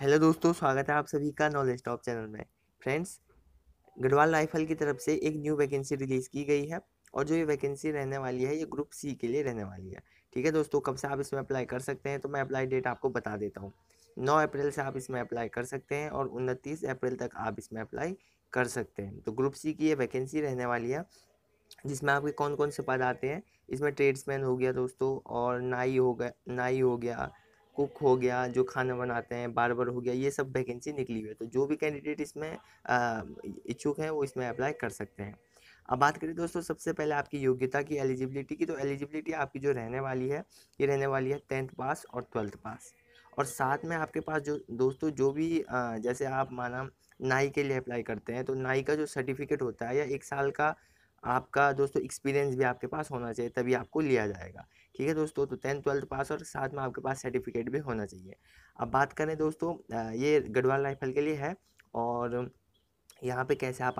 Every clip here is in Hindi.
हेलो दोस्तों स्वागत है आप सभी का नॉलेज टॉप चैनल में फ्रेंड्स गढ़वाल राइफल की तरफ से एक न्यू वैकेंसी रिलीज़ की गई है और जो ये वैकेंसी रहने वाली है ये ग्रुप सी के लिए रहने वाली है ठीक है दोस्तों कब से आप इसमें अप्लाई कर सकते हैं तो मैं अप्लाई डेट आपको बता देता हूँ नौ अप्रैल से आप इसमें अप्लाई कर सकते हैं और उनतीस अप्रैल तक आप इसमें अप्लाई कर सकते हैं तो ग्रुप सी की ये वैकेंसी रहने वाली है जिसमें आपके कौन कौन से पद आते हैं इसमें ट्रेड्समैन हो गया दोस्तों और नाई हो गया नाई हो गया कुक हो गया जो खाना बनाते हैं बार बार हो गया ये सब वैकेंसी निकली हुई है तो जो भी कैंडिडेट इसमें इच्छुक हैं वो इसमें अप्लाई कर सकते हैं अब बात करें दोस्तों सबसे पहले आपकी योग्यता की एलिजिबिलिटी की तो एलिजिबिलिटी आपकी जो रहने वाली है ये रहने वाली है टेंथ पास और ट्वेल्थ पास और साथ में आपके पास जो दोस्तों जो भी जैसे आप माना नाई के लिए अप्लाई करते हैं तो नाई का जो सर्टिफिकेट होता है या एक साल का आपका दोस्तों एक्सपीरियंस भी आपके पास होना चाहिए तभी आपको लिया जाएगा ठीक है दोस्तों तो टेंथ ट्वेल्थ पास और साथ में आपके पास सर्टिफिकेट भी होना चाहिए अब बात करें दोस्तों ये गढ़वाल राइफल के लिए है और यहाँ पे कैसे आप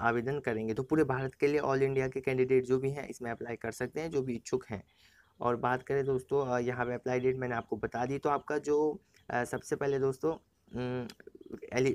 आवेदन करेंगे तो पूरे भारत के लिए ऑल इंडिया के कैंडिडेट जो भी हैं इसमें अप्लाई कर सकते हैं जो भी इच्छुक हैं और बात करें दोस्तों यहाँ पे अप्लाई डेट मैंने आपको बता दी तो आपका जो सबसे पहले दोस्तों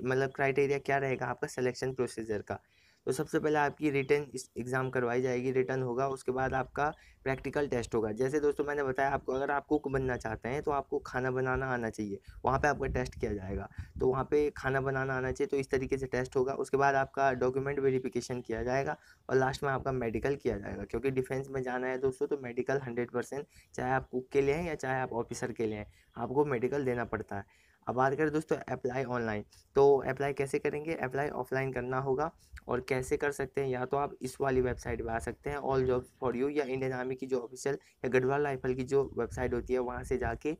मतलब क्राइटेरिया क्या रहेगा आपका सिलेक्शन प्रोसीजर का तो सबसे पहले आपकी रिटर्न एग्ज़ाम करवाई जाएगी रिटर्न होगा उसके बाद आपका प्रैक्टिकल टेस्ट होगा जैसे दोस्तों मैंने बताया आपको अगर आप कुक बनना चाहते हैं तो आपको खाना बनाना आना चाहिए वहाँ पे आपका टेस्ट किया जाएगा तो वहाँ पे खाना बनाना आना चाहिए तो इस तरीके से टेस्ट होगा उसके बाद आपका डॉक्यूमेंट वेरीफ़िकेशन किया जाएगा और लास्ट में आपका मेडिकल किया जाएगा क्योंकि डिफेंस में जाना है दोस्तों तो मेडिकल हंड्रेड चाहे आप कुक के लिए हैं या चाहे आप ऑफिसर के लिए हैं आपको मेडिकल देना पड़ता है अब बात करें दोस्तों अप्लाई ऑनलाइन तो अप्लाई कैसे करेंगे अप्लाई ऑफलाइन करना होगा और कैसे कर सकते हैं या तो आप इस वाली वेबसाइट पर आ सकते हैं ऑल जॉब फॉर यू या इंडियन आर्मी की जो ऑफिशियल या गढ़वाल राइफल की जो वेबसाइट होती है वहाँ से जाके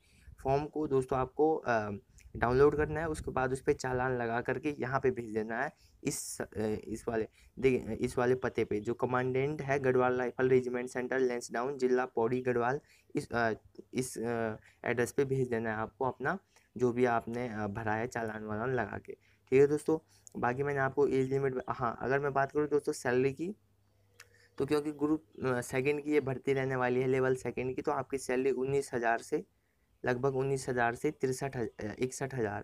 फॉर्म को दोस्तों आपको डाउनलोड करना है उसके बाद उस पर चालान लगा करके यहाँ पे भेज देना है इस इस वाले देखिए इस वाले पते पे जो कमांडेंट है Garhwal rifle regiment centre Lansdowne जिला पौड़ी गढ़वाल इस इस एड्रेस पे भेज देना है आपको अपना जो भी आपने भरा है चालान वालान लगा के ठीक है दोस्तों बाकी मैंने आपको एज लिमिट हाँ अगर मैं बात करूँ दोस्तों सैलरी की तो क्योंकि ग्रुप सेकंड की ये भर्ती रहने वाली है लेवल सेकंड की तो आपकी सैलरी उन्नीस हज़ार से लगभग उन्नीस हज़ार से तिरसठ इकसठ हज़ार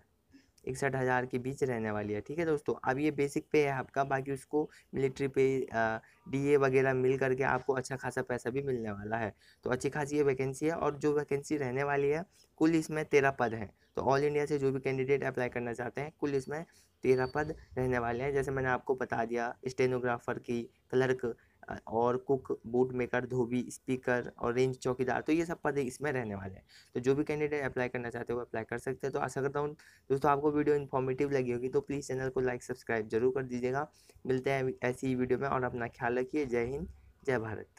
इकसठ हज़ार के बीच रहने वाली है ठीक है दोस्तों अब ये बेसिक पे है आपका बाकी उसको मिलिट्री पे डीए वगैरह मिल करके आपको अच्छा खासा पैसा भी मिलने वाला है तो अच्छी खासी ये वैकेंसी है और जो वैकेंसी रहने वाली है कुल इसमें तेरह पद हैं तो ऑल इंडिया से जो भी कैंडिडेट अप्लाई करना चाहते हैं कुल इसमें तेरह पद रहने वाले हैं जैसे मैंने आपको बता दिया स्टेनोग्राफर की क्लर्क और कुक बूट मेकर धोबी स्पीकर और रेंज चौकीदार तो ये सब पद इसमें रहने वाले हैं तो जो भी कैंडिडेट अप्लाई करना चाहते हो अप्लाई कर सकते हैं तो आशा करता हूँ दोस्तों आपको वीडियो इन्फॉर्मेटिव लगी होगी तो प्लीज़ चैनल को लाइक सब्सक्राइब जरूर कर दीजिएगा मिलते हैं ऐसी ही वीडियो में और अपना ख्याल रखिए जय हिंद जय भारत